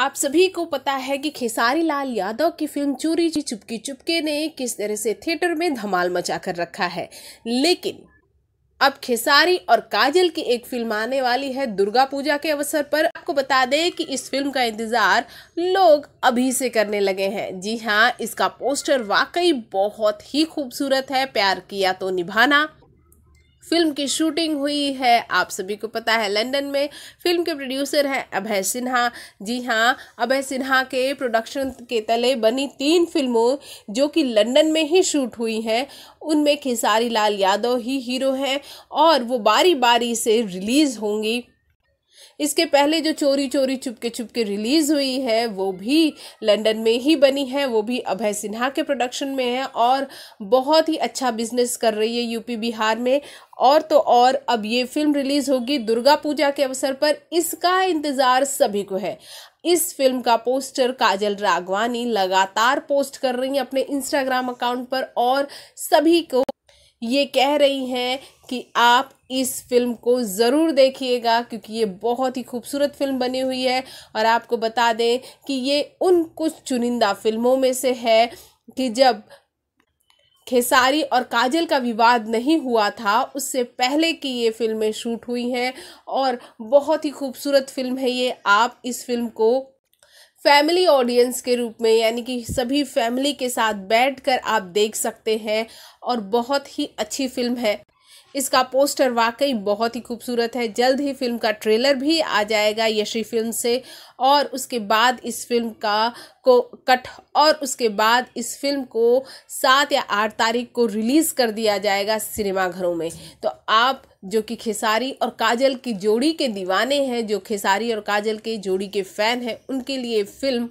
आप सभी को पता है कि खेसारी लाल यादव की फिल्म चोरी जी चुपकी चुपके ने किस तरह से थिएटर में धमाल मचा कर रखा है लेकिन अब खेसारी और काजल की एक फिल्म आने वाली है दुर्गा पूजा के अवसर पर आपको बता दें कि इस फिल्म का इंतज़ार लोग अभी से करने लगे हैं जी हाँ इसका पोस्टर वाकई बहुत ही खूबसूरत है प्यार किया तो निभाना फिल्म की शूटिंग हुई है आप सभी को पता है लंदन में फिल्म के प्रोड्यूसर हैं अभय सिन्हा जी हाँ अभय सिन्हा के प्रोडक्शन के तले बनी तीन फिल्मों जो कि लंदन में ही शूट हुई हैं उनमें खेसारी लाल यादव ही हीरो हैं और वो बारी बारी से रिलीज़ होंगी इसके पहले जो चोरी चोरी चुपके चुपके रिलीज हुई है वो भी लंदन में ही बनी है वो भी अभय सिन्हा के प्रोडक्शन में है और बहुत ही अच्छा बिजनेस कर रही है यूपी बिहार में और तो और अब ये फिल्म रिलीज़ होगी दुर्गा पूजा के अवसर पर इसका इंतज़ार सभी को है इस फिल्म का पोस्टर काजल राघवानी लगातार पोस्ट कर रही हैं अपने इंस्टाग्राम अकाउंट पर और सभी को ये कह रही हैं कि आप इस फिल्म को ज़रूर देखिएगा क्योंकि ये बहुत ही खूबसूरत फिल्म बनी हुई है और आपको बता दें कि ये उन कुछ चुनिंदा फिल्मों में से है कि जब खेसारी और काजल का विवाद नहीं हुआ था उससे पहले की ये फिल्में शूट हुई हैं और बहुत ही खूबसूरत फिल्म है ये आप इस फिल्म को फैमिली ऑडियंस के रूप में यानी कि सभी फैमिली के साथ बैठकर आप देख सकते हैं और बहुत ही अच्छी फिल्म है इसका पोस्टर वाकई बहुत ही खूबसूरत है जल्द ही फिल्म का ट्रेलर भी आ जाएगा यशी फिल्म से और उसके बाद इस फिल्म का को कट और उसके बाद इस फिल्म को सात या आठ तारीख को रिलीज़ कर दिया जाएगा सिनेमाघरों में तो आप जो कि खेसारी और काजल की जोड़ी के दीवाने हैं जो खेसारी और काजल के जोड़ी के फ़ैन हैं उनके लिए फिल्म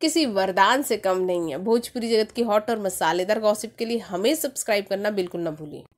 किसी वरदान से कम नहीं है भोजपुरी जगत की हॉट और मसालेदार गॉसिप के लिए हमें सब्सक्राइब करना बिल्कुल ना भूलें